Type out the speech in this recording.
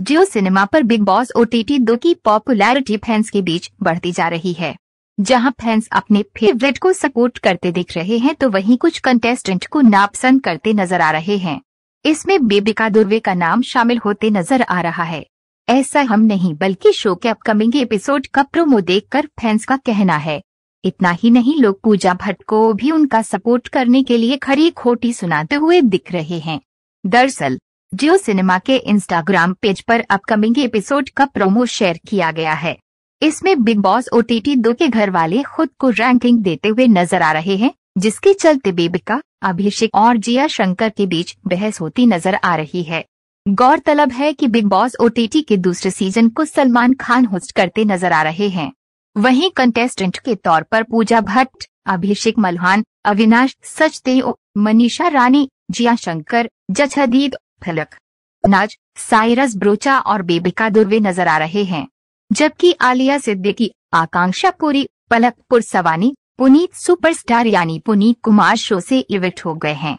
जियो सिनेमा पर बिग बॉस टी दो की पॉपुलैरिटी फैंस के बीच बढ़ती जा रही है जहां फैंस अपने फेवरेट को सपोर्ट करते दिख रहे हैं तो वहीं कुछ कंटेस्टेंट को नापसंद करते नजर आ रहे हैं इसमें बेबिका दुर्वे का नाम शामिल होते नजर आ रहा है ऐसा हम नहीं बल्कि शो के अपकमिंग एपिसोड का प्रोमो कर फैंस का कहना है इतना ही नहीं लोग पूजा भट्ट को भी उनका सपोर्ट करने के लिए खरी खोटी सुनाते हुए दिख रहे हैं दरअसल जियो सिनेमा के इंस्टाग्राम पेज पर अपकमिंग एपिसोड का प्रोमो शेयर किया गया है इसमें Bigg Boss O T T दो के घर वाले खुद को रैंकिंग देते हुए नजर आ रहे हैं जिसके चलते बेबिका अभिषेक और जिया शंकर के बीच बहस होती नजर आ रही है गौरतलब है कि बिग बॉस ओ के दूसरे सीजन को सलमान खान होस्ट करते नजर आ रहे हैं वहीं कंटेस्टेंट के तौर पर पूजा भट्ट अभिषेक मल्हान अविनाश सचदेव मनीषा रानी जिया शंकर जछदीद फलक नाज साइरस ब्रोचा और बेबिका दुर्वे नजर आ रहे हैं जबकि आलिया सिद्दीकी आकांक्षा पुरी पलक पुरसवानी पुनीत सुपरस्टार यानी पुनीत कुमार शो से इविक्ट हो गए हैं